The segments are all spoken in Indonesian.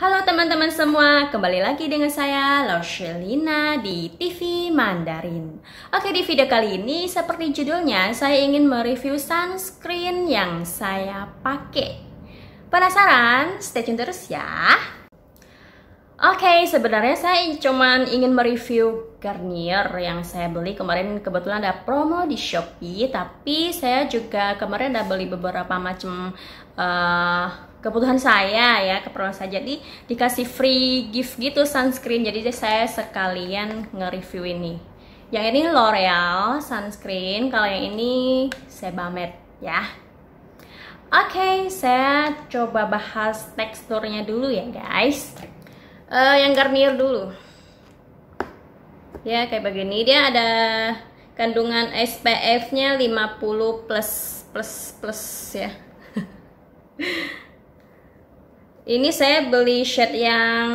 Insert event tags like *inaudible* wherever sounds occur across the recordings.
Halo teman-teman semua, kembali lagi dengan saya Loshelina di TV Mandarin Oke di video kali ini seperti judulnya saya ingin mereview sunscreen yang saya pakai Penasaran? Stay tune terus ya Oke sebenarnya saya cuma ingin mereview Garnier yang saya beli kemarin kebetulan ada promo di Shopee Tapi saya juga kemarin ada beli beberapa macam uh, kebutuhan saya ya keperluan saya jadi dikasih free gift gitu sunscreen jadi saya sekalian nge-review ini yang ini L'Oreal sunscreen kalau yang ini Sebamed ya oke okay, saya coba bahas teksturnya dulu ya guys uh, yang Garnier dulu ya kayak begini dia ada kandungan SPF nya 50 plus plus plus ya *laughs* ini saya beli shade yang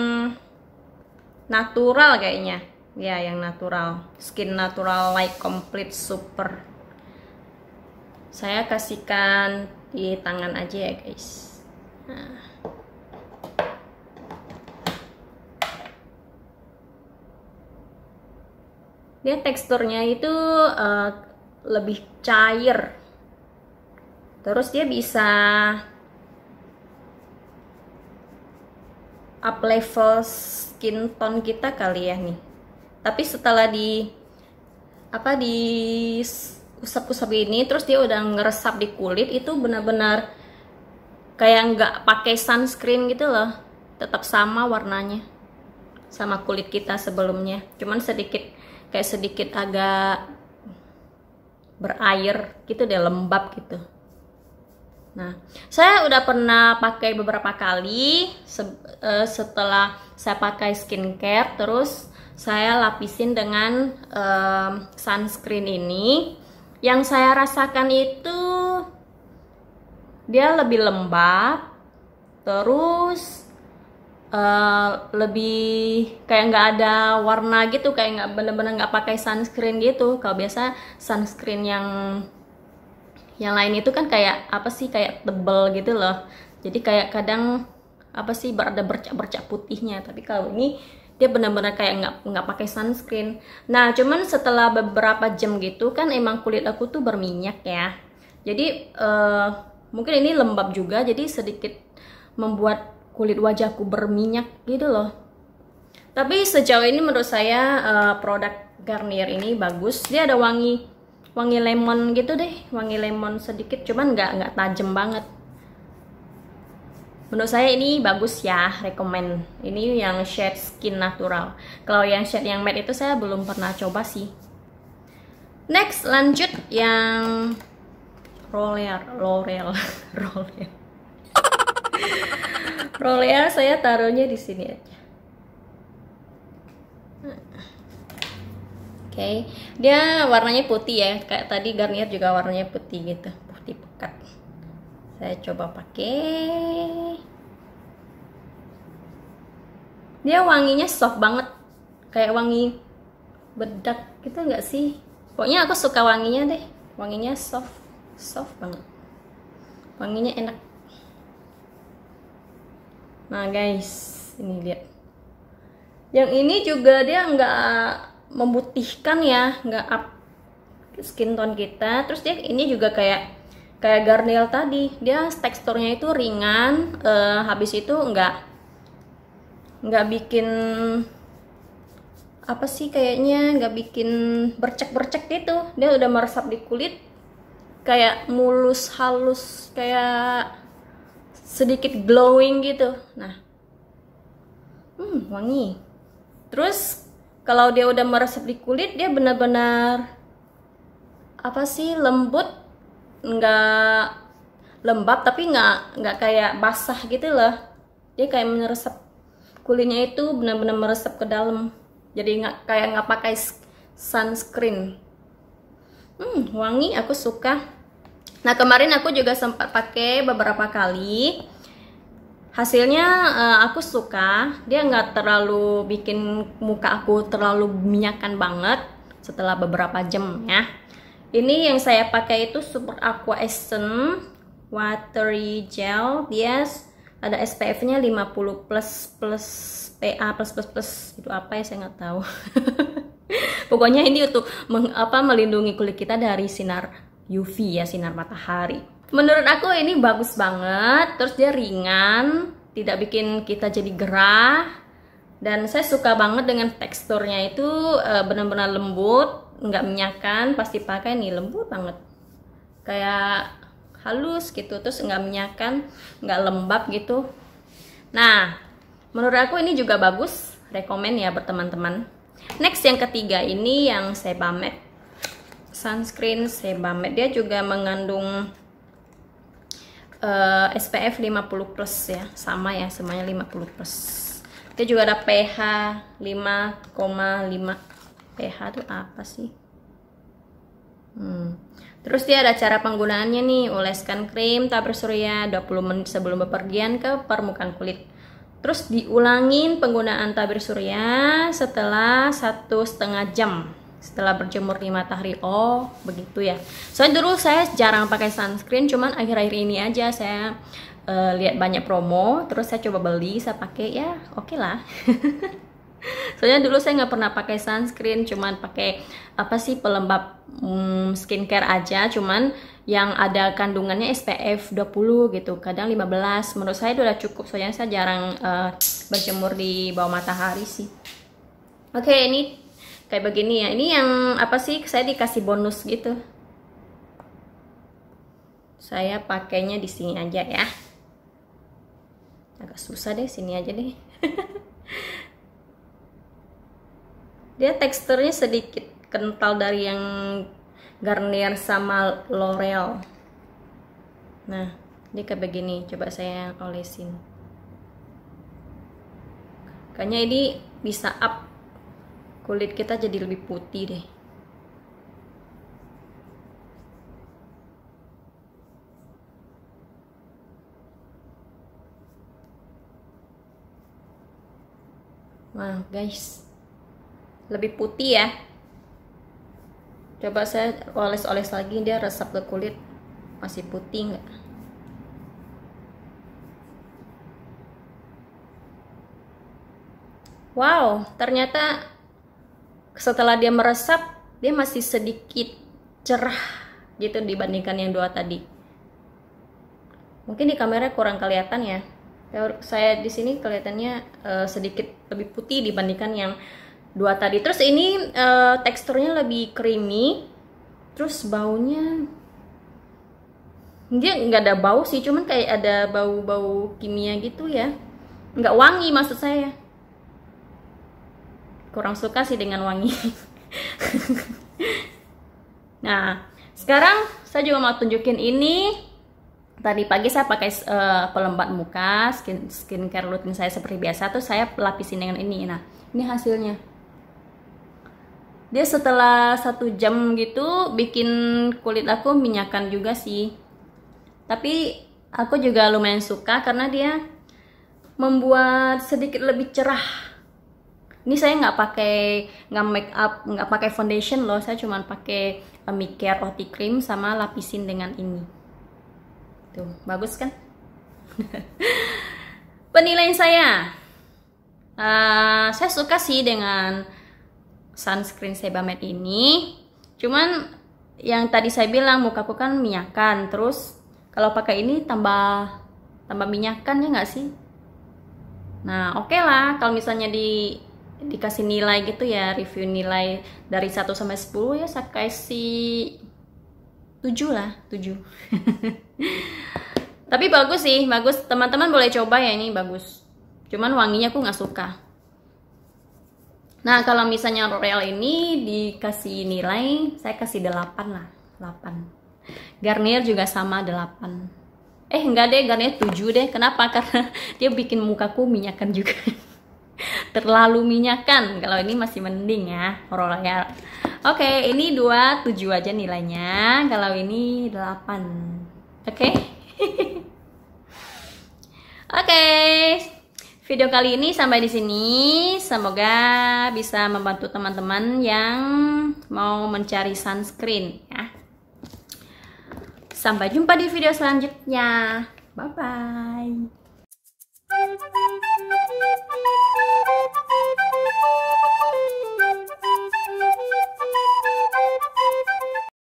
natural kayaknya ya yang natural skin natural like complete super saya kasihkan di tangan aja ya guys nah. dia teksturnya itu uh, lebih cair terus dia bisa up level skin tone kita kali ya nih tapi setelah di apa di usap-usap ini, terus dia udah ngeresap di kulit itu benar-benar kayak nggak pakai sunscreen gitu loh tetap sama warnanya sama kulit kita sebelumnya cuman sedikit kayak sedikit agak berair gitu deh lembab gitu Nah, saya udah pernah pakai beberapa kali se uh, setelah saya pakai skincare terus saya lapisin dengan um, sunscreen ini. Yang saya rasakan itu dia lebih lembab, terus uh, lebih kayak nggak ada warna gitu, kayak nggak bener-bener nggak pakai sunscreen gitu. Kalau biasa sunscreen yang yang lain itu kan kayak apa sih kayak tebel gitu loh jadi kayak kadang apa sih berada bercak-bercak putihnya tapi kalau ini dia benar-benar kayak nggak nggak pakai sunscreen. Nah, cuman setelah beberapa jam gitu kan emang kulit aku tuh berminyak ya. Jadi uh, mungkin ini lembab juga, jadi sedikit membuat kulit wajahku berminyak gitu loh. Tapi sejauh ini menurut saya uh, produk Garnier ini bagus. Dia ada wangi wangi lemon gitu deh wangi lemon sedikit cuman nggak nggak tajam banget menurut saya ini bagus ya rekomend ini yang shade skin natural kalau yang shade yang matte itu saya belum pernah coba sih next lanjut yang Roller, L'Oreal, *laughs* L'Oreal. L'Oreal saya taruhnya di sini aja. okay. dia warnanya putih ya kayak tadi Garnier juga warnanya putih gitu putih pekat saya coba pakai dia wanginya soft banget kayak wangi bedak gitu nggak sih pokoknya aku suka wanginya deh wanginya soft soft banget wanginya enak nah guys ini lihat yang ini juga dia nggak memutihkan ya nggak up skin tone kita terus dia ini juga kayak kayak garnel tadi dia teksturnya itu ringan uh, habis itu nggak nggak bikin apa sih kayaknya nggak bikin bercek-bercek gitu dia udah meresap di kulit kayak mulus halus kayak sedikit glowing gitu nah hmm wangi terus kalau dia udah meresap di kulit dia benar-benar apa sih lembut nggak lembab tapi nggak nggak kayak basah gitu loh dia kayak meresap kulitnya itu benar-benar meresap ke dalam jadi nggak kayak nggak pakai sunscreen hmm wangi aku suka nah kemarin aku juga sempat pakai beberapa kali hasilnya uh, aku suka dia nggak terlalu bikin muka aku terlalu minyakan banget setelah beberapa jam ya ini yang saya pakai itu super aqua essence watery gel dia ada SPF nya 50 plus plus PA plus plus plus itu apa ya saya nggak tahu *laughs* pokoknya ini untuk meng, apa melindungi kulit kita dari sinar UV ya sinar matahari menurut aku ini bagus banget terus dia ringan tidak bikin kita jadi gerah dan saya suka banget dengan teksturnya itu eh, benar-benar lembut nggak minyakan pasti pakai nih lembut banget kayak halus gitu terus nggak minyakan nggak lembab gitu nah menurut aku ini juga bagus rekomen ya buat teman-teman next yang ketiga ini yang sebamed sunscreen sebamed dia juga mengandung uh, SPF 50 plus ya sama ya semuanya 50 plus Dia juga ada pH 5,5 pH itu apa sih hmm. terus dia ada cara penggunaannya nih oleskan krim tabur surya 20 menit sebelum bepergian ke permukaan kulit terus diulangin penggunaan tabir surya setelah satu setengah jam setelah berjemur di matahari oh begitu ya soalnya dulu saya jarang pakai sunscreen cuman akhir-akhir ini aja saya uh, lihat banyak promo terus saya coba beli saya pakai ya oke okay lah *laughs* soalnya dulu saya nggak pernah pakai sunscreen cuman pakai apa sih pelembab hmm, skincare aja cuman yang ada kandungannya SPF 20 gitu kadang 15 menurut saya itu udah cukup soalnya saya jarang uh, berjemur di bawah matahari sih oke okay, ini kayak begini ya ini yang apa sih saya dikasih bonus gitu saya pakainya di sini aja ya agak susah deh sini aja deh *laughs* dia teksturnya sedikit kental dari yang Garnier sama L'Oreal nah ini kayak begini coba saya olesin kayaknya ini bisa up kulit kita jadi lebih putih deh Wah guys lebih putih ya coba saya oles-oles lagi dia resap ke kulit masih putih nggak Wow, ternyata setelah dia meresap dia masih sedikit cerah gitu dibandingkan yang dua tadi mungkin di kamera kurang kelihatan ya, ya saya di sini kelihatannya uh, sedikit lebih putih dibandingkan yang dua tadi terus ini uh, teksturnya lebih creamy terus baunya dia nggak ada bau sih cuman kayak ada bau-bau kimia gitu ya nggak wangi maksud saya kurang suka sih dengan wangi *laughs* nah sekarang saya juga mau tunjukin ini tadi pagi saya pakai uh, pelembat muka skin skincare rutin saya seperti biasa tuh saya lapisin dengan ini nah ini hasilnya dia setelah satu jam gitu bikin kulit aku minyakan juga sih tapi aku juga lumayan suka karena dia membuat sedikit lebih cerah ini saya nggak pakai nggak make up nggak pakai foundation loh saya cuman pakai uh, roti cream sama lapisin dengan ini tuh bagus kan *laughs* penilaian saya uh, saya suka sih dengan sunscreen sebamed ini cuman yang tadi saya bilang mukaku kan minyakan terus kalau pakai ini tambah tambah minyakan ya nggak sih nah oke okay lah kalau misalnya di dikasih nilai gitu ya review nilai dari 1 sampai 10 ya saya kasih 7 lah 7 *laughs* tapi bagus sih bagus teman-teman boleh coba ya ini bagus cuman wanginya aku nggak suka nah kalau misalnya L'Oreal ini dikasih nilai saya kasih 8 lah 8 Garnier juga sama 8 eh enggak deh Garnier 7 deh kenapa *laughs* karena dia bikin mukaku minyakan juga terlalu minyakan kalau ini masih mending ya royal ya. oke ini dua tujuh aja nilainya kalau ini delapan. oke *laughs* oke video kali ini sampai di sini semoga bisa membantu teman-teman yang mau mencari sunscreen ya sampai jumpa di video selanjutnya bye bye Thank you.